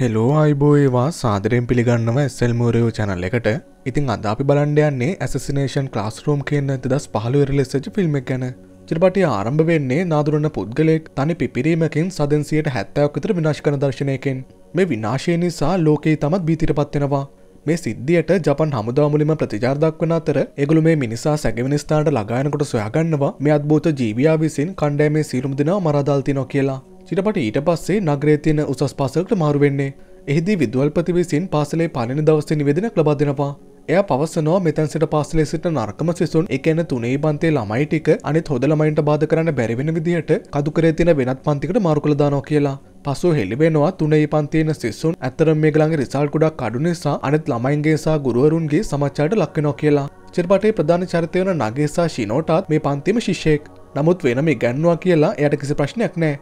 Hello අයිබෝඒවා සාදරයෙන් පිළිගන්නව ඇස්සල් මෝරයෝ channel එකට ඉතින් අද අපි බලන්ඩ යන්නේ ඇසසිනේෂන් ලාස් රෝම් කියන්න ඇති දස් පහළුවර ලෙසච ෆිල්ම් ගැන චිරපටය ආරම්භ වෙන්නේ නාදුරන්න පුද්ගලෙක් තනි පිපිරීමකින් සදන්සියට හැත්තයක් විතර විනාශ කන දර්ශනයකෙන් මේ විනාශය නිසා ලෝකයේ තමත් බීතිරපත්වෙනවා මේ සිද්ධියට ජපන් හමුදාමුලිම ප්‍රතිචාර දක්වන අතර එගොලු මේ මිනිසා සැගවිනිස්ථානට ළගායනකොට සොයාගන්නවා මේ අත්භූත ජීවියා විසින් කණ්ඩෑමේ සීලුම් දෙනා මරාදාල් තිනෝ කියලා. චිටපට ඊට පස්සේ නගරේ තියෙන උසස් පාසලකට මාරු වෙන්නේ. එහිදී විදුවල්පති විසින් පාසලේ පළවෙනි දවසේ නිවේදනයක් ලබා දෙනවා. එය පවසනවා මෙතැන් සිට පාසලේ සිට නර්කම සිසුන් එක එන තුනේ බන්තේ ළමයි ටික අනිත් හොද ළමයින්ට බාධ කරන්න බැරිවෙන විදිහට කදුකරේ තියෙන වෙනත් පන්තිකට මාරු කළ දානවා කියලා. පසු හෙළිබෙනවා තුනේ පන්තියන සිස්සුන් ඇතරම් මේ ගළඟ රිසල් ගොඩක් කඩු නිසා අනෙත් ළමයින්ගේසා ගුරුවරුන්ගේ සමච්චාට ලක්වෙනෝ කියලා. චිරපටේ ප්‍රධාන චරිතයන නගේසා ශිනෝටත් මේ පන්තිම ශිෂයෙක් නමුත් වෙනම ඉගැන්වා කියලා එයට කිසි ප්‍රශ්නයක් නෑ.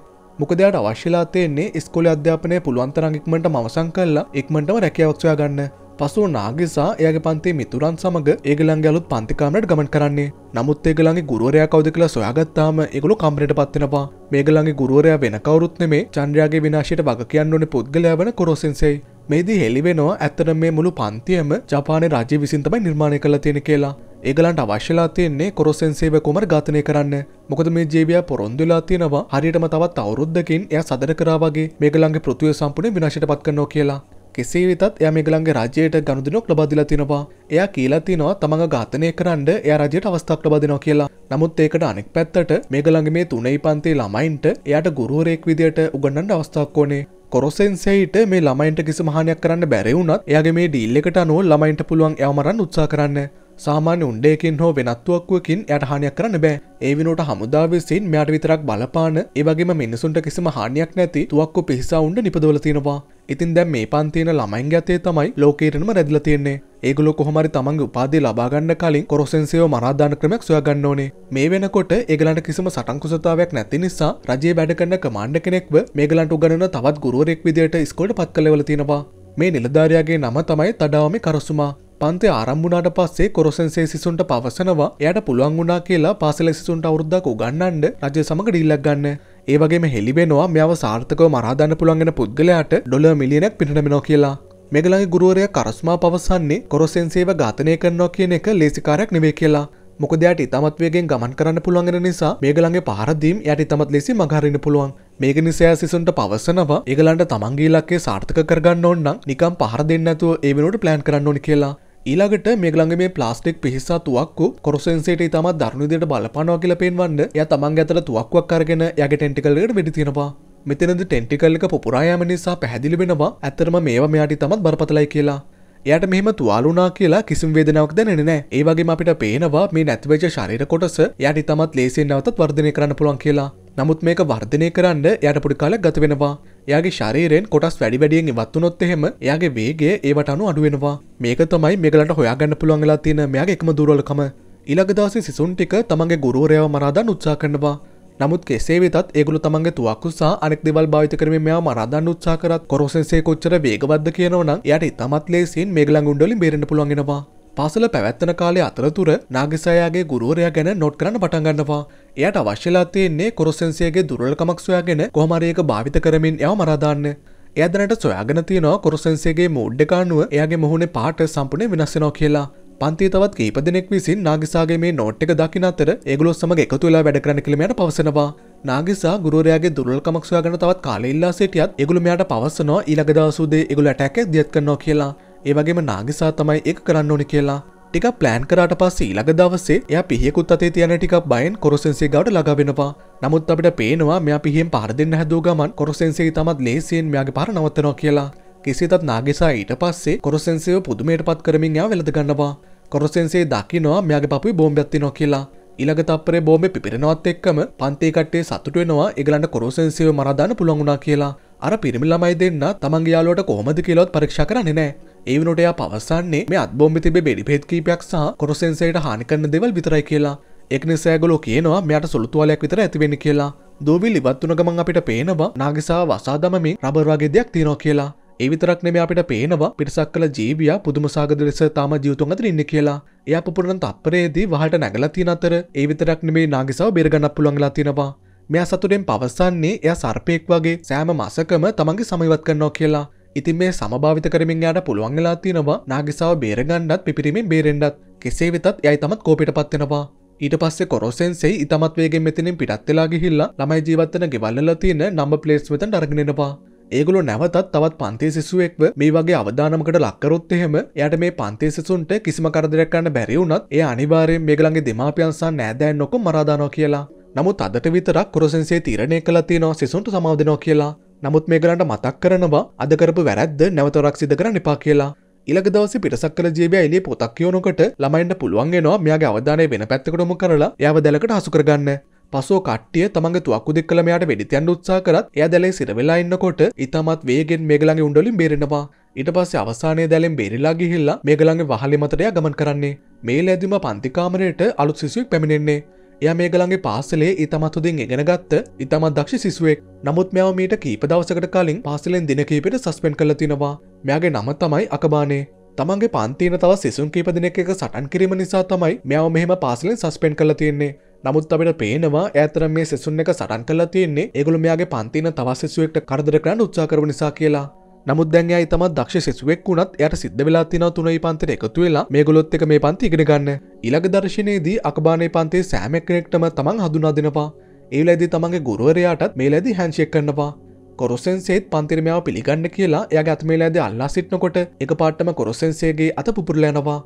මොකදයාට අවශ්‍යලාතයන්නේ ස්කොල අධ්‍යාපනය පුළුවන්තරංගික්මට මවසං කල්ලා එක්මටම රැකියවක්ෂයා ගන්න පසුව නාගසා එයාගේ පන්තේ මිතුරන් සමඟ ඒගලන් ගැලුත් පන්තිකාමට ගමන් කරන්නේ නමුත් ඒගලගේ ගුරුවරයා කවද කියලා සොයාගත්තාම ඒගොලු කම්රට පත්වෙනවා මේගලගේ ගුරුවරයා වෙන කවරුත් නෙමේ චන්ද්‍රයාගේ විනාශයට වග කියන්න ඕනේ පුද්ගලයා වන කොරොසින්සෙයි මේදී හෙළිවෙනවා ඇත්තන මේ මුළු පන්තියම ජපානය රජ විසින්තමයි නිර්මාණය කළ තියෙන කියලා ඒගලන්ට අවශ්‍යලා තියෙන්නේ කොරොසෙන්සේව කුමර ඝාතනය කරන්න මොකද මේ ජේවියා පොරොන්දුලා තියෙනවා හරියටම තවත් අවුරුද්දකින් එයා සදර කරා වගේ මේගලන්ගේ පෘථිවිය සම්පූර්ණ විනාශයට පත් කරනවා කියලා කෙසේ වෙතත් එයා මේගලන්ගේ රජයට ගනුදෙනුවක් ලබා දීලා තිනවා. එයා කියලා තිනවා තමඟ ඝාතනය කරන්න එයා රජයට අවස්ථාවක් ලබා දෙනවා කියලා. නමුත් ඒකට අනෙක් පැත්තට මේගලන්ගේ මේ තුනේ පන්තියේ ළමයින්ට එයාට ගුරුවරයෙක් විදියට උගන්වන්න අවස්ථාවක් ඕනේ. කොරොසෙන්සයිට මේ ළමයින්ට කිසිම හානියක් කරන්න බැරි වුණත් එයාගේ මේ ඩීල් එකට අනුව ළමයින්ට පුළුවන් එයා මරන්න උත්සාහ කරන්න. සාමාන්‍ය උන්ඩයකින් හෝ වෙනත්තුවක්කුවකින් යට හානියක් කරන්න බෑ ඒ විනෝට හමුදා විසින් මෙයට විතරක් බලපාන ඒවගේම මිනිසුන්ට කිසිම හානියක් නැති තුවක්කු පිහිසා උන්ඩ නිපදවල තියෙනවා ඉතින් දැම් මේ පන්තියන ළමයින් ගතේ තමයි ලෝකේටනම රැදිල තියෙන්නේ ඒගොලො කොහමරි තමන්ගේ උපාදී ලබාගන්න කලින් කොරසන්සයෝ මරාධාන ක්‍රමයක් සොයාගන්න ඕනේ මේ වෙනකොට ඒගලන්ට කිසිම සටන්කුසතාවයක් නැති නිසා රජයේ වැඩ කරන කමාණ්ඩ කෙනෙක්ව මේගලන්ට උගණන තවත් ගුරුවරෙක් විදියට ඉස්කෝලට පත් කළවල තියෙනවා මේ නිලධාරයාගේ නම තමයි තඩාවමේ කරසුමා පන්තය ආරම්භුණට පස්සේ කොරසන්සේ සිසුන්ට පවසනවා එයට පුළුවන් වුණා කියලා පාසල සිසුන්ට අවුරුද්දක් උගන්නන්ඩ රජය සමඟ ඩිල්ලක් ගන්න. ඒවගේ මෙහෙලිබෙනවා මෙයාව සාර්ථකව මරාදන්න පුළන්ගෙන පුද්ගලයාට ඩොල මිලියනක් පිටනමෙනෝ කියලා. මෙගලගේ ගුරුවරය කරස්මා පවසන්නේ කොරසන්සේව ඝාතනය කරනවා කියන එක ලේසිකාරයක් නෙවේ කියලා. මොකදයාට ඉතාමත්වයගෙන් ගමන් කරන්න පුළුවන්ගෙන නිසා මේගලන්ගේ පහරදීම් යට ඉතමත් ලෙසි මගහරන්න පුළුවන් මේක නිසෑ සිසුන්ට පවසනවා ඒගලන්ට තමන්ගේලක්කේ සාර්ථක කරගන්න ඔන්නම් නිකම් පහර දෙන්නඇතුව ඒවනට ප්ලෑන් කරන්න ඕනි කියලා ඊළඟට මේගලඟ මේ ප්ලාස්ටික් පිහිසා තුවක්කු කොරසන්සේට ඉතාමත් දරුණුදියට බලපනවා කියල පෙන්වන්න ය තමන් ඇතර තුවක්වක් කරගෙන යගේ ටෙන්ටිකල්ලට වෙඩිතිෙනවා මෙතනද ටෙන්ටිකල්ලක පුරායම නිසා පැහැදිලි වෙනවා ඇත්තරම මේවා මෙයාටි තමත් බරපතලයි කියලා යට මෙහම තුවාලුනා කියලා කිසිම් වේදනාවක් දැනෙනෑ ඒවගේ අපිට පේනවා මේ නැතිවච ශරීර කොටස යටි තමත් ලේසිෙන් නවතත් වර්ධනය කරන්න පුළන් කියලා නමුත් මේක වර්ධනය කරන්න යට පොඩි කාලක් ගත වෙනවා එයාගේ ශරීරෙන් කොටස් වැඩි වැඩියෙන් ඉවත් වුණොත් එහෙම එයාගේ වේගය ඒවට අනුව අඩු වෙනවා. මේක තමයි මේගලන්ට හොයාගන්න පුළුවන් වෙලා තියෙන මෙයාගේ එකම දුර්වලකම. ඊළඟ දවසේ සිසුන් ටික තමන්ගේ ගුරුවරයාව මරා දාන්න උත්සාහ කරනවා. නමුත් කෙසේ වෙතත් ඒගොල්ලෝ තමන්ගේ තුවක්කු සහ අනෙක් දේවල් භාවිත කරමින් මෙයා මරා දාන්න උත්සාහ කරත් කොරොසෙන්සේ කොච්චර වේගවත්ද කියනවනම් එයාට ඉතාමත් ලේසියෙන් මේගලන් ගුණ්ඩ වලින් බේරෙන්න පුළුවන් වෙනවා. පාසල පැවැත්වන කාලය අතරතුර නාගසයාගේ ගුරුවරයා ගැන නොට් කරන්න පටන්ගන්නවා. එයට අවශ්‍යලා තියෙන්නේ කොරසන්සියගේ දුරලකමක් සොයාගෙන කොහමරයක භාවිත කරමින් යව මරාදාන්න. එයදනට සොයාගෙන තියෙනවා කොරසන්සියගේ මෝඩ්ඩකානුව එයාගේ මුහුණේ පාට සම්පුර්ණය වෙනස්සෙනෝ කියලා. පන්ති තවත් කීප දෙනෙක් විසින් නාගිසාගේ මේ නෝට් එක දකින අතර ඒගොල්ලෝ සමග එකතු වෙලා වැඩ කරන කියලා මට පවසනවා. නාගිසා ගුරුවරයාගේ දුර්වලකමක් සොයාගෙන තවත් කාලෙ ඉල්ලා සිටියත් ඒගොල්ලෝ මෙයාට පවසනවා ඊළඟ දවස් උදේ ඒගොල්ලෝ ඇටැක් එකක් දියත් කරනවා කියලා. ඒ වගේම නාගසා තමයි ඒක කරන්න ඕනි කියලා ටික ප්ලෑන් කරාට පස්සේ ඊළඟ දවසේ එයා පිහියකුත් අතේ තියන ටිකක් බයෙන් කොරසෙන්සේ ගාවට ළඟා වෙනවා. නමුත් අපිට පේනවා මෙයා පිහියෙන් පාර දෙන්න හැදුව ගමන් කොරසෙන්සේ තමත් ලේසියෙන් මෙයාගේ පාර නවත්තනවා කියලා. කිසිතත් නාගෙසා ඊට පස්සේ කොරසෙන්සේව පුදුමයට පත් කරමින් යා වෙළඳ ගන්නවා. කොරසෙන්සේ දකිනවා මෙයාගේ පපුවේ බෝම්බයක් තියෙනවා කියලා. ඊළඟ තප්පරේ බෝම්බේ පිපිරෙනවත් එක්කම පන්ති කට්ටිය සතුටු වෙනවා ඒගලන්ට කොරසෙන්සේව මරා දාන්න පුළුවන් වුණා කියලා. අර පිරිමි ළමයි දෙන්න තමන්ගේ යාළුවට කොහොමද කියලාවත් පරීක්ෂා කරන්නේ නැහැ. ඒ වනට එයා පවසන්නේ මේ අත්බෝම්බ තිබේ බෙඩිපේත් කීපයක් සහ කොරසෙන්සයට හානිකරන දෙවල් විතරයි කියලා එක්නිසෑගලෝ කියනවා මෙයට සොළුතුවාලයක් විතර ඇතිවෙන්න කියලා දූවිල් ඉවත් වන ගමන් අපිට පේනවා නාගසා වසා දමමින් රබර් වගේ දෙයක් තියෙනවා කියලා ඒවිතරක් නෙම අපිට පේනවා පිරිසක් කළ ජීවිය පුදුමසාගද ලෙස තාම ජීවතුන් අතර ඉන්න කියලා. එයා පුපුරන තත්පරයේදී වහට නැගලා තියෙන අතර ඒ විතරක් නෙමේ නාගිසාව බේරගන්න පුළුවන් වෙලා තියෙනවා. මෙයා සතුටෙන් පවසන්නේ එයා සර්පෙක් වගේ සෑම මාසකම තමන්ගේ සමීවත් කරනවා කියලා. ඉතින් මේ සමභාවිත කරමින් යාට පුළුවන් වෙලා තියෙනවා නාගිසාව බේරගන්නත් පිපිරීමෙන් බේරෙන්ඩත් කෙසේ වෙතත් යයි තමත් කෝපිට පත්වෙනවා ඊට පස්සේ කොරොසෙන්සේ ඉතමත් වේගෙන් මෙතිනින් පිටත් වෙලා ගිහිල්ලා ළමයි ජීවත්වන ගෙවල්ල තියෙන නම්බර් ප්ලේට්ස් වෙතට අරගෙන එනවා. ඒගොල්ලෝ නැවතත් තවත් පන්ති සිසුවෙක්ව මේ වගේ අවදානමකට ලක් කරොත් එහෙම එයාට මේ පන්ති සිසුන්ට කිසිම කරදරයක් කරන්න බැරි වුණත් එයා අනිවාර්යෙන් මේගොල්ලන්ගේ දෙමාපියන් සහ නෑදෑයන් ඔක්කොම මරා දානවා කියලා. නමුත් අදට විතරක් කොරොසෙන්සේ තීරණය කළා තියෙනවා සිසුන්ට සමාව දෙනවා කියලා. නමුත් මේගලන්ට මතක් කරනවා අදකරපු වැරැද්ද නැවතරක් සිද කරන්න එපා කියලා. ඉළඟ දවස පිටසක් කළ ජීවය එලිය පොතක් යෝනකට ළමයින්ට පුළුවන්ගෙනවා මෙයාගේ අවධානය වෙන පැත්තකටොම කරලා යව දැලකට හසුකරගන්න. පසෝ කට්ටිය තමඟ තුවක්කු දෙක් කළ මෙයාට වෙඩිතියන් උත්සා කරත් එය දැලේ සිරවෙලා ඉන්නකොට ඉතාමත් වේගෙන් මේගලගේ උඩලින් බේරෙනවා. ඊට පස්සේ අවසානයේ දැලෙන් බේරිලා ගිහිල්ලා මේගලගේ වහලෙ මතටය ගමන් කරන්නේ. මේ ලැබීම පන්තිකාමරයට අලුත් සිසුවෙක් පැමිණෙන්නේ. එය මේගලගේ පාසලේ ඉතමත්තුදින් එගෙනගත්ත ඉතමත් දක්ෂ සිසුවෙක් නමුත් මෙයාව මීට කීප දවසකට කලින් පාසලෙන් දින කීපට සස්පෙන් කළ තිනවා මෙයාගේ නම තමයි අකබානේ තමන්ගේ පන්තින තව සිසුන් කීප දෙනෙක් එක සටන් කිරීම නිසා තමයි මෙයාව මෙහෙම පාසලෙන් සස්පෙන් කළ තියෙන්නේ නමුත් අපිට පේනවා ඇතරම් මේ සෙසුන් එක සටන් කලා තියෙන්නේ ඒගොළු මෙයාගේ පන්තින තවස් සිසුවෙක්ට කරදර කරන්න උත්සා කරව නිසා කියලා නමුත් දැන්යා ඉතමත් දක්ෂ සෙසුවෙක් වුණත් යට සිද්ධ වෙලා තින තුනයි පන්තර එකතු වෙලා මේ ගොලොත් එක මේ පන්ති ඉගෙන ගන්න ඉළඟ දර්ශනයේදී අකබානය පන්තේ සෑමෙක්නෙක්ටම තමන් හඳුනා දෙනවා ඒලැදි තමන්ගේ ගුරුවරයාටත් මේ ලැදි හැංශයක් කන්නවා කොරසන්සේත් පන්තිරමාව පිළිගන්න කියලා ය ගත්මේලාද අල්ලා සිට්නකොට එක පාට්ටම කොරසන්සේගේ අත පුපුරලයනවා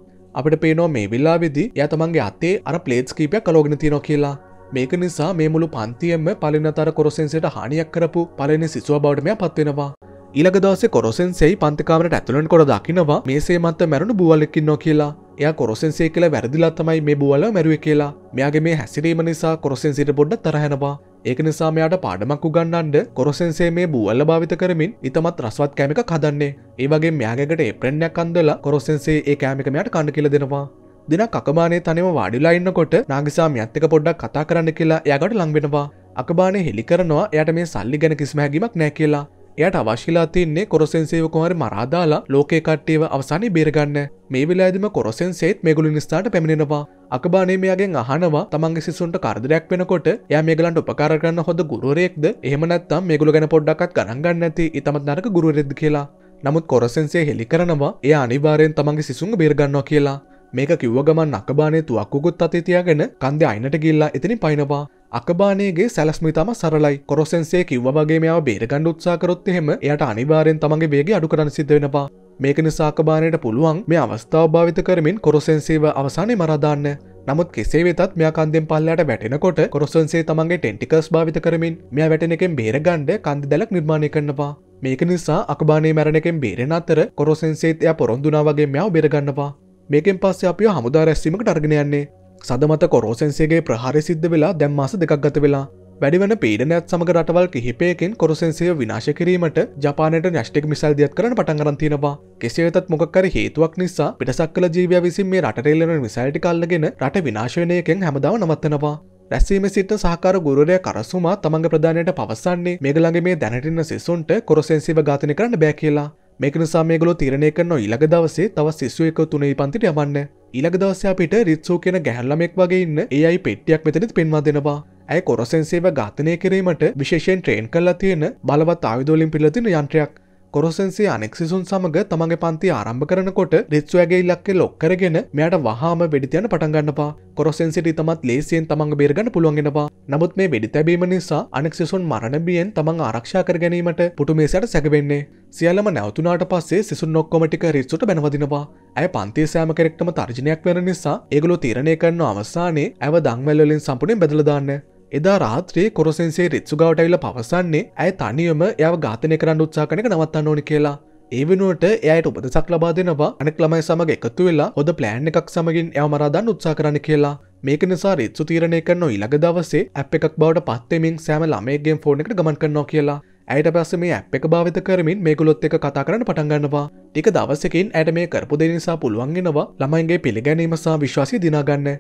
අපට පේනෝ මේ විල්ලාවෙදි ය තමන්ගේ අත්තේ අර ප්ලේට්ස් කීපයක් කලෝගෙන තියනො කියලා මේක නිසා මේ මුළු පන්තියම පලිනතර කොරසෙන්සට හානියක් කරපු පලනි සිසුව බෞඩමය පත්වෙනවා ඊළඟ දවසේ කොරොසෙන්සෙයි පන්තිකාමරට ඇතුළන් කොට දකිනවා මේසේ මත මැරුණු බුවලකින් නො කියලා එයා කොරොසෙන්සේ කියලා වැරදිලා තමයි මේ බුවල මැරුව කියලා මෙයාගේ මේ හැසිරීම නිසා කොරොසෙන්සිට පොඩ්ඩ තරහෙනවා ඒක නිසා මෙයාට පාඩමක් උගන්නන්ඩ කොරොසෙන්සේ මේ බුවල්ල භාවිත කරමින් ඉතමත් රස්වත් කෑමික කදන්නේ ඒ වගේ මෙයාගකට එප්‍රෙන්යක් අන්දලා කොරොසෙන්සේ ඒ කෑමික මෙයාට කණඩ කියල දෙෙනවා දෙන කමානේ තනිව වාඩිලා ඉන්නකොට නාගසා මත්තක පොඩ්ඩක් කතා කරන්න කියලා එයාගට ලංබෙනවා අකබානේ හෙළි කරනවා එයට මේ සල්ලි ගැන කිසිම හැකිීමක් නෑ කියලා එයට අවශ්‍යලා තින්නේ කොරසෙන්සේව කුමාරි මරාදාලා ලෝකේ කට්ටියව අවසානයේ බේරගන්න. මේ වෙලාවේදීම කොරසෙන්සේත් මේගොල්ලෝ නිස්සාරට පැමිණෙනවා. අකබානේ මෙයාගෙන් අහනවා තමන්ගේ සිසුන්ට කරදරයක් වෙනකොට එයා මේගලන්ට උපකාර කරන්න හොඳ ගුරුවරයෙක්ද? එහෙම නැත්නම් මේගොල්ලෝ ගැන පොඩ්ඩක්වත් ගණන් ගන්න නැති ඊටමත් නරක ගුරුවරයෙක්ද කියලා. නමුත් කොරසෙන්සේ හෙලි කරනවා එයා අනිවාර්යෙන් තමන්ගේ සිසුන්ව බේරගන්නවා කියලා. මේක කිව්ව ගමන් අකබානේ තුවක්කුකුත් අතේ තියාගෙන කන්දේ අයිනට ගිහිල්ලා එතනින් පයින්නවා. අකබානයගේ සැලස්ම තම සරලයි කොරසන්සේ කිව්ව වගේ මෙයාව බේරගණ්ඩ උත්සාකරොත් එහෙම එයට අනිවාරයෙන් තමගේ වේගේ අඩු කරන සිද්ධ වෙනවා මේක නිසාකබානයට පුළුවන් මේ අවස්ථාව භාවිත කරමින් කොරසන්සේව අවසානය මරදාන්න නමුත් කෙසේ වෙතත් මෙයා කන්දෙන් පල්ලට වැටෙනකොට කොරසන්සේ තමන්ගේ ටෙන්ටිකස් භාවිත කරමින් මෙයා වැටෙන එකෙන් බේරගණ්ඩ කන්ද දැලක් නිර්මාණය කරනවා මේක නිසා අකබානේ මැරණ එකෙන් බේරෙන අතර කොරසන්සේත් එය පොරොන්දුනා වගේ මෙයාව බෙරගන්නවා මේකෙන් පස්සේ අපිය හමුදා රැස්වීමකට අර්ගෙනයන්නේ සදමත කොරෝසන්සේගේ ප්‍රහාරි සිද්ධ වෙලා දැම් මාස දෙකක් ගත වෙලා වැඩිවන පීඩනයත් සමඟ රටවල් කිහිපයකෙන් කොරසන්සය විනාශ කිරීමට ජපානයට නැෂ්ටික් මිසල් දියත් කරන පටන්ගරන් තියෙනවා කෙසේ වෙතත් මොකක්කර හේතුවක් නිසා පිටසක් කල ජීවය විසින් මේ රටේල්ලන මිසයිටි කල්ලගෙන රට විනාශවනයකෙන් හැමදාව නවත්තනවා රැසීම සිට සහකාර ගුරුරය කරසුමා තමඟ ප්‍රධානයට පවසන්නේ මේගලගේ මේ දැනටින්න සෙසුන්ට කොරසෙන්සිව ඝාතනය කරන්න බෑ කියලා මේක නිසා මේගොලො තිරණය කරනවා ඉළඟ දවසේ තව සිසුව එක තුනේ පන්තිට යමන්න ඉළඟ දවසේ අපිට රිත්සෝ කියන ගැහැල්ලමෙක් වගේ ඉන්න ඒ අයි පෙට්ටියක් මෙතනත් පෙන්වා දෙෙනවා ඇය කොරසන්සේව ඝාතනය කිරීමට විශේෂයෙන් ට්‍රේන් කල්ලා තියෙන බලවත් ආවිදෝලින් පිලතින යන්ත්‍රයක් කොරසන්සේ අනෙක්සිසුන් සමඟ තමගේ පන්ති ආරම්භ කරනකොට රිත්සුවගේ ඉල්ලක්කේ ලොක්කරගෙන මෙයට වහාම වෙඩිතියන පටන්ගන්නවා කොරසන්සිට තමත් ලේසියෙන් තමන් බේරගන්න පුළුවන්ගෙනවා නමුත් මේ වෙඩි තැබීම නිසා අනෙක්සිසුන් මරණබියෙන් තමන් ආරක්ෂා කර ගැනීමට පුටුමේසයට සැකවෙන්නේ සියලම නැවතුනාට පස්සේ සිසුන් නොක්කොමටික රිත්සුට බැනවදිනවා ඇය පන්තේ සෑම කෙරෙක්ටම තර්ජනයක් වෙන නිසා ඒගොලු තීරණය කරන අවසානයේ ඇව දංවැල්ලින් සම්පුණින් බැදලදාන්න එදා රාත්‍රයේ කොරසන්සේ රිත්සුගාවටයිල පවසන්නේ ඇය තනියම යව ඝාතනය කරන්න උත්සා කනක නවත්තන්න ඕනි කියලා. ඒ වෙනුවට එයට උපදසක් ලබා දෙනවා අනෙක් ළමයි සමඟ එකතු වෙලා හොද ප්ලෑන් එකක් සමගින් එය මරාදන්න උත්සා කරන්න කියලා. මේක නිසා රිත්සු තීරණය කරන ඉළඟ දවසේ ඇප් එකක් බවට පත්තෙමින් සෑම ළමයගෙන් ෆෝන එකට ගමන් කරනවා කියලා. ඇයට පස්ස මේ ඇ් එක භාවිත කරමින් මේකුලොත් එක කතා කරන පටන්ගන්නවා ටික දවසකින් ඇයට මේ කරපු දෙ නිසා පුළුවන්ගෙනවා ළමයින්ගේ පිළිගැනීමසා විශ්වාසය දිනාගන්න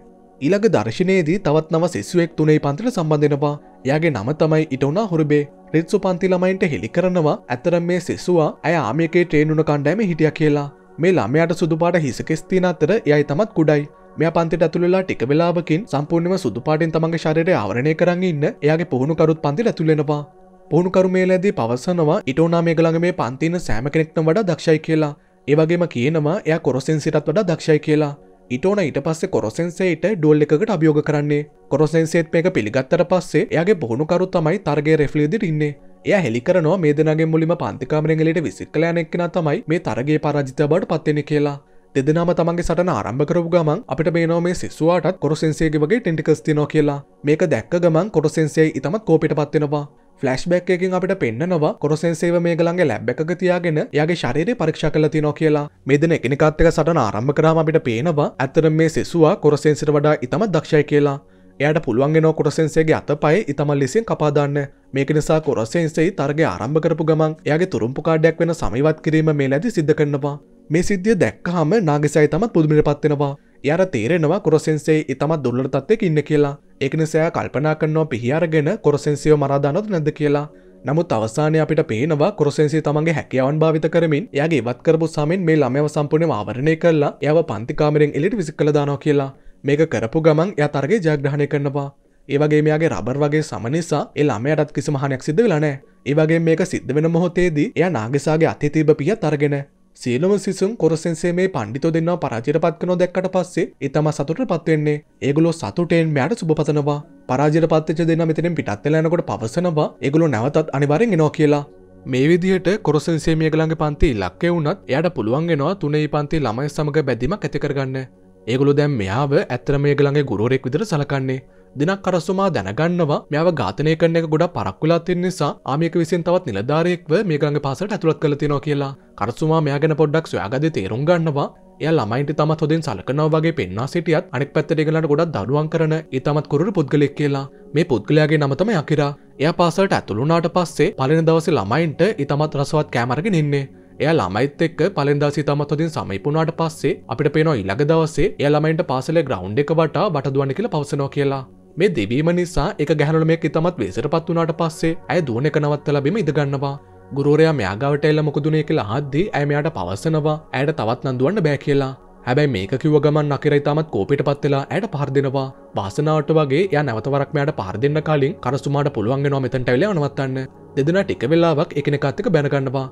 ඊළඟ දර්ශනයේදී තවත් නව සිස්සුවෙක් තුනේ පන්තිට සම්බන්ධෙනවා යාගේ නම තමයි ඉටවුනා හොරබේ රිත්සු පන්ති ළමයින්ට හෙළි කරනවා ඇතරම් මේ සිස්සුවා ඇය ආමියකේ ට්‍රේනුන කණ්ඩෑම හිටිය කියලා මේ ළමයාට සුදුපාට හිසකෙස්තින අතර යයි තමත් කුඩයි මෙය පන්තිට ඇතුළලා ටික වෙලාවකින් සම්පූර්ණම සුදුපාටින් තමන්ගේ ශරීරය ආවරණය කරන්න ඉන්න එයාගේ පුහුණු කරුත් පන්තිට ඇතුළෙනවා පුහුණුකරුමේලදී පවසනවා ඉටෝනා මේගළඟ මේ පන්තින සෑම කෙනෙක්න වඩා දක්ෂයි කියලා ඒවගේම කියනවා එය කොරසින් සිටත් වඩා දක්ෂයි කියලා ඉටෝන ඊට පස්සේ කොරසෙන්සේට ඩොල් එකට අභියෝග කරන්නේ කොරසෙන්සේත් මේක පිළිගත්තට පස්සේ එයාගේ බොහුණුකරු තමයි තරගේ රෙෆ්ලිදිට ඉන්නේ එය හෙළිකරනවා මේ දෙනගේ මුලිම පන්තිකාමරෙන්ගලට විසික්කලයන එක්කෙන තමයි මේ තරගේ පරාජිත බවට පත්වෙන කියලා දෙදෙනම තමන්ගේ සටන ආරම්භ කරපු ගමන් අපිට මේනෝ මේ සිස්වාටත් කොරසෙන්සේගේ වගේ ටෙන්ටිකස් තිනෝ කියලා මේක දැක්ක ගමන් කොටසෙන්සේ ඉතමත් කෝපිට පත්වෙනවා ෆලස්්බැක් එකින් අපට පෙන්න්න නොවා කොරසන්සේව මේ ගළන්ගේ ලැබ් එක තියාගෙන යාගේ ශරීරය පරක්ෂ කල තිනො කියලා මෙදන එකනිකාත්තක සටන ආරම්ම කරාම අපිට පේනවා ඇත්තර මේ සෙසවා කොරසෙන්සිට වඩා ඉතම දක්ෂය කියලා එයට පුළුවන්ගෙන කොරසෙන්සේගේ අත පයි ඉතමල් ලෙසින් කපාදාන්න මේක නිසා කොරසෙන්සෙයි තරගේ ආරම්භ කරපු ගමන් යාගේ තුරුම්පු කාඩයක් වෙන සමයිවත් කිරීම මේ ලැදි සිද්ධ කරනවා මේ සිද්ධිය දැක්කහම නාගසයි තමත් පුදුමිට පත්වෙනවා යාර තේරෙනවා කොරසෙන්සේ ඉතමත් දුල්ලර තත්වෙක ඉන්න කියලා ඒකනිසෑ කල්පනා කරනවා පිහියාරගෙන කොරසෙන්සියෝ මරාදානොත් නැද කියලා නමුත් අවසානය අපිට පේනවා කොරසෙන්සි තමන්ගේ හැකියාවන් භාවිත කරමින් යාගේ වත් කරපු සමෙන් මේ ළමයව සම්පූර්ණයෙන්ම ආවරණය කරලා යව පන්ති කාමරෙන් එළියට විසි කළ දානවා කියලා මේක කරපු ගමන් එයා තරගේ ජයග්‍රහණය කරනවා ඒ වගේ මෙයාගේ රබර් වගේ සම නිසා ඒ ළමයාටත් කිසිම හානියක් සිද්ධ වෙලා නැහැ ඒ වගේ මේක සිද්ධ වෙන මොහොතේදී එයා නාගසාගේ අතේ තිබ්බ පියත් අරගෙන සියලුම සිසුන් කොරසෙන්සේ මේ පණ්ඩිතෝ දෙන්නවා පරාජයට පත්කනෝ දැක්කට පස්සේ එතම සතුට පත්වෙන්නේ ඒගොල්ලෝ සතුටෙන් මෙයාට සුබපතනවා පරාජයට පත්වෙච්ච දෙන්නා මෙතනින් පිටත් වෙලා යනකොට පවසනවා ඒගොල්ලෝ නැවතත් අනිවාර්යෙන් එනවා කියලා මේ විදිහට කොරසෙන්සේ මේගලගේ පන්ති ඉලක්කය වුණත් එයාට පුළුවන් වෙනවා තුනේ පන්ති ළමයි සමග බැඳීමක් ඇති කරගන්න ඒගොල්ලෝ දැන් මෙයාව ඇත්තටම මේගලගේ ගුරුවරයෙක් විදිහට සලකන්නේ දෙනක් කරසුමා දැනගන්නවා මෙයාව ඝාතනය කරන එක ගොඩක් පරක්කුලා තියෙන නිසා ආමියක විසින් තවත් නිලධාරියෙක්ව මේ ගඟ පාසලට ඇතුළත් කරලා තියෙනවා කියලා. කරසුමා මෙයා ගැන පොඩ්ඩක් සොයාගදී තේරුම් ගන්නවා එයා ළමයින්ට තමත් හොදෙන් සලකනවා වගේ පෙන්වා සිටියත් අනෙක් පැත්තට ඒගොල්ලන්ට ගොඩක් දඩුවම් කරන ඒ තමත් කුරුළු පුද්ගලෙක් කියලා. මේ පුද්ගලයාගේ නම තමයි අකිරා. එයා පාසලට ඇතුළු වුණාට පස්සේ පළවෙනි දවසේ ළමයින්ට ඒ තමත් රසවත් කෑම අරගෙන ඉන්නේ. එය ළමයිත් එක්ක පලෙන්දාසි තමත් හොදින් සමයිපුුණාට පස්සේ අපිට පේනවා ඉළඟ දවසේ එය ළමයින්ට පාසල ග්‍රවන්් එක වට බටදුවන්න කියලා පවසනෝ කියලා මේ දෙවීම නිසා එක ගැහනල මේ ඉතමත් වේසට පත් වනාට පස්සේ ඇය දුවන එක නවත්තල බෙම ඉදගන්නවා ගුරෝරයා මෙයාගාවට එල්ල මොකදුනේ කියලා හද්දී ඇමයාට පවසනවා ඇයට තවත් නන්දුවන්න බෑ කියලා හැබැයි මේක කිව ගමන් අකිරයි තමත් කෝපිට පත්වෙලා ඇයට පහරදිනවා පාසනාවට වගේ ය නැවතවරක් මෙයාට පහරදින්න කලින් කරසුමාට පුළුවන්ගෙනවා මෙතැන්ට වෙල අනවත්තන්න දෙදෙන ටික වෙල්ලාවක් එකනකත්තික බැනගන්නවා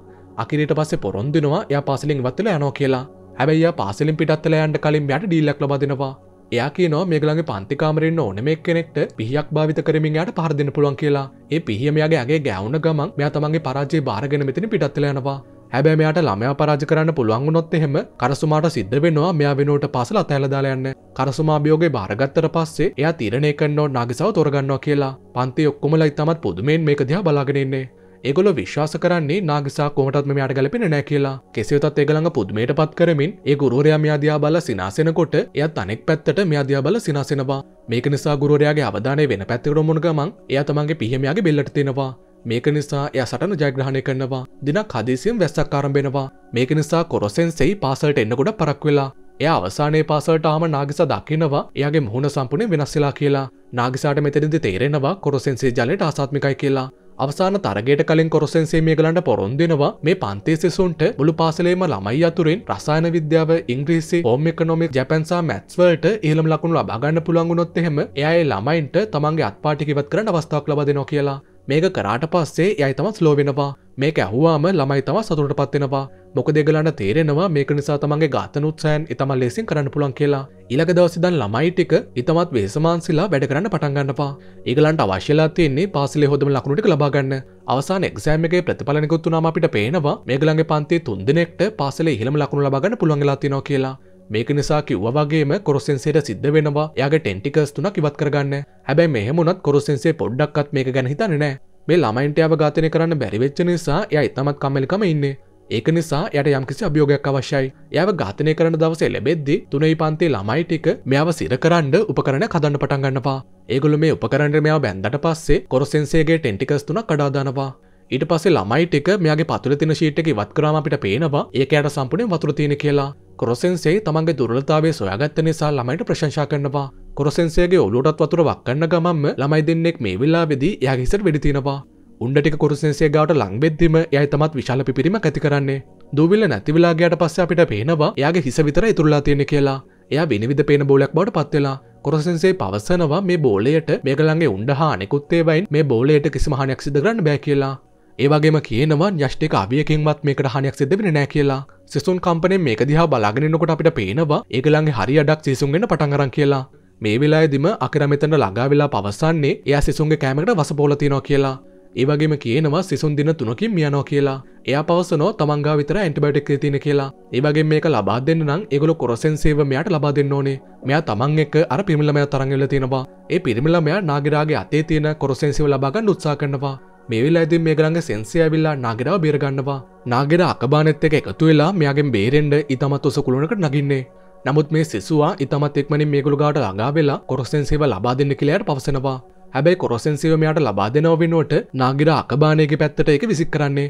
අකිරට පස්සේ පොරොන්දිනවා ය පාසලින් වත්තල යනෝ කියලා හැබැයි පාසලින් පිටත්වල යන්ට කලින් යට ඩීල්ලක් ලබදිනවා එයා කියනවා මේගලගේ පන්තිකාමරෙන්න්න ඕනම කෙනෙක්ට පිහක් භාවිත කරමින්යාට පහරදින පුළුවන් කියලා ඒ පිහිමයාගේ ඇගේ ගැවුණ ගමන් මෙයා තමන්ගේ පරාජයේ භාරගෙන මෙතින පිටත්තිලයනවා හැබැ මෙයාට ළමයා පරාජ කරන්න පුළුවන් නොත් එහෙම කරසුමාට සිද්ධ වෙනවා මෙයා වෙනුවට පසල අතැලදාලයන්න කරසුමාභියෝගේ භාරගත්තර පස්සේ එයා තිරණය කන්නෝ නාගසව තොරගන්නවා කියලා පන්ති ඔක්කොමලයි තමත් පුදුමෙන් මේක දිහා බලාගෙනෙන්නේ ඒගොල විශ්වාස කරන්නේ නාගසා කොමටත්ම මෙයාට ගැලපෙන නෑ කියලා කෙසේතත් ඒගළඟ පුද්මයට පත් කරමින් ඒ ගුරුවරයා මෙයාදයා බල සිනාසෙනකොට එයත් අනෙක් පැත්තට මෙයාදයා බල සිනාසෙනවා මේක නිසා ගුරුවරයාගේ අවධානය වෙන පැත්තකට මුණ ගමන් එයා තමන්ගේ පිහමයාගේ බෙල්ලට තියෙනවා මේක නිසා එය සටන ජයග්‍රහණය කරනවා දිනක් හදිසියෙන් වැස්සක් ආරම්භෙනවා මේක නිසා කොරොසෙන්සෙයි පාසලට එන්නකොට පරක් වෙලා එය අවසානයේ පාසලට ආම නාගිස දකිනවා එයාගේ මුහුණ සම්පූර්ණයෙන් වෙනස් වෙලා කියලා නාගිසාට මෙතනදි තේරෙනවා කොරොසෙන්සේ ජලයට ආසාත්මිකයි කියලා අවසාන තරගයට කලින් කොරසන්සේ මේගලන්ට පොරොන්දෙනවා මේ පන්තේ සිසුන්ට මුළු පාසලේම ළමයි අතුරින් රසායන විද්‍යාව ඉංග්‍රීසි හෝම් එකනොමික් ජැපන්සා මැත්ස්වලට ඉහළම් ලකුණු ලබාගන්න පුළුවන්ගුණොත් එහෙම එයයි ළමයින්ට තමන්ගේ අත්පාටිකිවත් කරන අවස්ථාවක් ලබ දෙනවා කියලා මේක කරාට පස්සේ යයි තමත් ස්ලෝ වෙනවා මේක ඇහුවාම ළමයි තම සතුරට පත්වෙනවා මොක දෙගලන්න තේරෙනවා මේක නිසා තමන්ගේ ගාතනුත්සෑන් ඉතම ලෙසින් කරන්න පුළන් කියලා ඉලක දවසිදන් ළමයි ටික ඉතමත් වේසමාන්සිලා වැඩ කරන්න පටන්ගන්නවා ඒගලන්ට අවශ්‍යලා තියන්නේ පාසිලේ හොදම ලකුණුට ලබාගන්න අවසාන එක්සෑමගේ ප්‍රතිඵලනිකුත් වනාම අපිට පේනවා මේගලන්ගේ පන්ති තුන්දෙනෙක්ට පාසලේ ඉහළම ලකුණු ලබාගන්න පුළුවන්ගලා තිනවා කියලා මේක නිසා කිව්ව වගේම කොරසෙන්සේට සිද්ධ වෙනවා යාගේ ටෙන්ටිකස් තුනක් ඉවත් කරගන්න හැබැයි මෙහෙමුණත් කොරසෙන්සේ පොඩ්ඩක්වත් මේක ගැන හිතන්නේ නෑ මේ ළමයින්ටයාව ඝාතනය කරන්න බැරිවෙච්ච නිසා ය ඉතමත් කම්මලිකම ඉන්නේ ඒක නිසා යට යම්කිසි අභියෝගයක් අවශ්‍යයි යව ඝාතනය කරන දවසේ ලැබෙද්දි තුනයි පන්තේ ළමයි ටික මෙයාව සිරකරන්න උපකරණ කදන්න පටන් ගන්නවා ඒගොල්ලෝ මේ උපකරණට මෙයාව බැන්දට පස්සේ කොරසෙන්සේගේ ටෙන්ටිකස් තුනක් කඩා දානවා ඊට පස්සේ ළමයි ටික මෙයාගේ පතුල තින ශීට් එක ඉවත් කරාම අපිට පේනවා ඒකයට සම්පූර්ණයෙන් වතුර තියෙන කියලා. කොරසෙන්සේ තමන්ගේ දුර්වලතාවය සොයාගත්ත නිසා ළමයිට ප්‍රශංසා කරනවා. කොරසෙන්සේගේ ඔලුවටත් වතුර වක්කන්න ගමන්ම ළමයි දෙන්නෙක් මේ වෙලාවේදී එයාගේ හිසට වෙඩි තියනවා. උණ්ඩ ටික කොරසෙන්සේ ගාවට ලං වෙද්දිම එයයි තමත් විශාල පිපිරීමක් ඇති කරන්නේ. දූවිල්ල නැති වෙලා ගියාට පස්සේ අපිට පේනවා එයාගේ හිස විතර ඉතුරුලා තියෙන්නේ කියලා. එයා විනිවිද පේන බෝලයක් බවට පත්වෙලා කොරසන්සේ පවසනවා මේ බෝලයට මේගලන්ගේ උන්ඩ හා අනෙකුත්තේවයින් මේ බෝලයට කිසිමහනයක් සිද කරන්න බෑ කියලා ඒවගේම කියනවා යෂ්ටික අවියකින්වත් මේකට හනයක් සිදවෙන නෑ කියලා සිසුන් කම්පනෙන් මේක දිහා බලාගෙනනකොට අපිට පේනවා ඒගලන්ගේ හරි අඩක් සිසුන්ගෙන පටන්ගරන් කියලා මේ වෙලාදිම අකරමතන ළඟා වෙලා පවසන්නේ එයා සිසුන්ගේ කෑමකට වසපෝලතිනෝ කියලා ඒවගේම කියනවා සිසුන් දින තුනකින් මියනෝ කියලා එයා පවසනෝ තමන්ගා විතර ඇන්ටබටික් තින කියලා ඒවගේ මේක ලබා දෙන්න නම් එගොල කොරසෙන් සේවමයට ලබා දෙන්න ඕනේ මෙයා තමන් එක් අර පිමිලමය තරංගල තියෙනවා ඒ පිරිමිලමයා නාගරාගේ අතේ තියෙන කොරසෙන්සිව ලබාගන්න උත්සා කරනවා මේ වෙලා ඇති මේ ගරන්ගේ සෙන්සිය ඇවිල්ලා නාගෙරාව බේරගන්නවා නාගෙර අකබානෙත් එක එකතු වෙලා මෙයාගෙන් බේරෙන්ඩ ඉතමත් ඔස කුළුණකට නගින්නේ නමුත් මේ සිසුවා ඉතමත් එක්මනින් මේගොළු ගාට ළඟා වෙලා කොරසෙන්සිව ලබා දෙන්න කියලාට පවසනවා හැබැයි කොරසෙන්සිව මෙයාට ලබා දෙනව වෙනුවට නාගිර අකබානයගේ පැත්තට එක විසික් කරන්නේ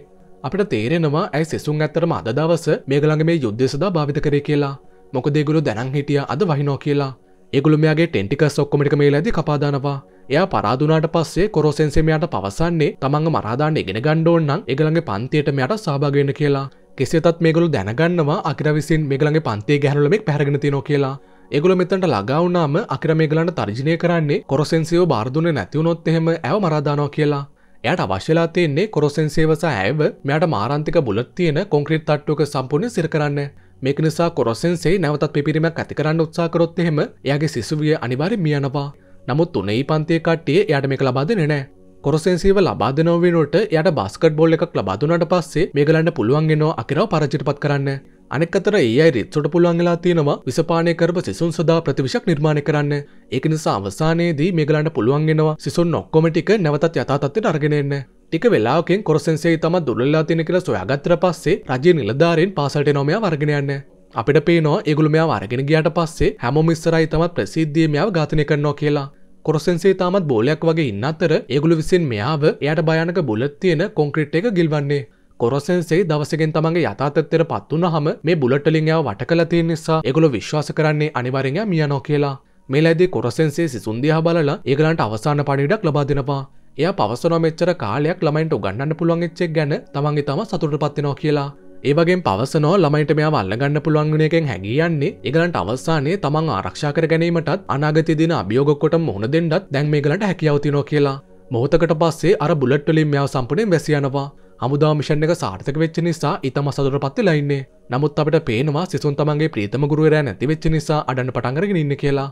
අපිට තේරෙනවා ඇයි සෙසුන් ඇත්තරම අද දවස මේගළඟ මේ යුද්ධෙ සදා භාවිත කරේ කියලා මොකදේගුළු දැනන් හිටිය අද වහිනෝ කියලා ඒගොළුමයාගේ ටෙන්ටිකස් ඔක්කොමිට මේ ලැදි කපාදානවා එයා පරාදුනාට පස්සේ කොරෝසෙන්සෙමයාට පවසන්නේ තමන්ග මරාදාන්න එගෙන ගණ්ඩෝන්නම් එගළඟ පන්තියට මෙයට සභාගෙන කියලා කෙසේතත් මේගොලු දැනගන්නවා අකිර විසින් මේගළඟ පන්තේ ගැහලුමෙක් පැරගෙන තිනෝ කියලා ඒගොල මෙතන්ට ලගවුනාම අකිර මේගලන්ට තර්ජනය කරන්නේ කොරසෙන්සියෝ බාර්දුන නැතිවුණොත් එහෙම ඇව මරාදානෝ කියලා එයට අවශ්‍යලා තියෙන්නේ කොරසෙන්සේවස ඇව මෙයට මාරන්තික බුලත් තියෙන කොංක්‍රීට් තට්ටුවක සම්පූර්ණ සිර කරන්නේ මේක නිසා කොරොසන්සේ නැවතත් පිරිමක් ඇති කරන්න උත්සාකරොත් එහෙම එයාගේ සිසුවිය අනිවාරෙන් මියනවා නමුත් උනෙයි පන්තිය කට්ටිය යාට මේක ලබාද නෑ කොරසේසිව ලබාදනවෙනට යට බස්කට බොල් එකක් ලබාදුනට පස්සේ මේගලන්න පුළුවන්ගෙනවා අකිරව පරචිටපත් කරන්න අනෙක්තර ඒයි රිත්සොට පුළුවන්ගලා තියෙනවා විසපානය කරප සිසුන් සදා ප්‍රතිවිශක් නිර්මාණය කරන්න ඒක නිසා අවසානයේදී මේගලන්න පුළුවන්ගෙනවා සිසුන් නොක්කොමටික නැවතත් යතාතත්වට අර්ගෙනෙන්න ටික වෙලාකෙන් කොරසන්සේ තම දුල්ලා තියෙන කියලා සොයාගත්තර පස්සේ රජය නිලධාරෙන් පාසල්ට නොමය වර්ගෙනයන්න අපිට පේනවා ඒගුළු මෙයා වර්ගෙන ගියට පස්සේ හැම මිස්සරයි තමත් ප්‍රසිද්ධිය මෙයාව ඝාතනය කරනවා කියලා කොරසන්සේ තාමත් බෝලයක් වගේ ඉන්න අතර ඒගුළු විසින් මෙයාව එයට භයනක බුලත් තියෙන කොන්ක්‍රිට් එක ගිල්වන්නේ. කොරසන්සේ දවසගෙන් තමගේ යථාතත්තර පත්වන හම මේ බුලට්ටලින්යාව වට කලතිය නිසා එගොලො විශ්වාස කරන්නේ අනිවරෙන් මියනෝ කියලා. මේලයිදේ කොරසන්සේ සිසුන්දිහ බලලා ඒගලන්ට අවසාන පණිඩක් ලබා දෙෙනවා. එය පවසන මෙච්චර කාලයක් ළමයින්ට ගන්න පුළුවන් එච්චෙක් ගැන තමන්ගේ තම සතුට පත්තිනවා කියලා ඒවගේ පවසනෝ ළමයිට මෙයා අල්ලගන්න පුළුවන්ගනයකෙන් හැගියන්නේ එකලන්ට අවස්සානයේ තමන් ආරක්ෂා කර ගැනීමටත් අනාගත දින අභියෝගකොට මුහුණ දෙන්නත් දැන් මේගලට හැකියවතිනෝ කියලා මොහතකට පස්සේ අර බුලට්ටලින් මෙයා සම්පනයෙන් වැසියනවා හමුදා මිෂන් එක සාර්ථක වෙච්ච නිසා ඉතම සදුර පත්ති ලයින්නේ නමුත් අපට පේනවා සිසුන් තමන්ගේ ප්‍රීතම ගුරුවරයා නැති වෙච්ච නිසා අඩන්න පටන්ගරගෙන ඉන්න කියලා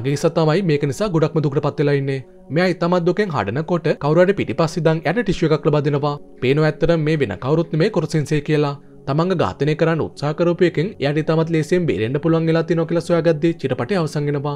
නගේස තමයි මේක නිසා ගොඩක්ම දුකට පත්වෙලයින්නේ මෙයා ඉතමත් දුකෙන් හඩනකොට කවරට පිටි පස්සිදං ඇයට ටිශ්ුවක් ලබදිනවා පේනු ඇත්තර මේ වෙන කවරුත් මේ කොරසින්සේ කියලා තමන්ග ඝාතනය කරන්න උත්සාකරපයකින් යට තමත් ලේසියෙන් බේරෙන්ඩ පුළුවන් වෙලා තිනො කියලා සොයාගද්දී චිටපටි අවසන්ගෙනවා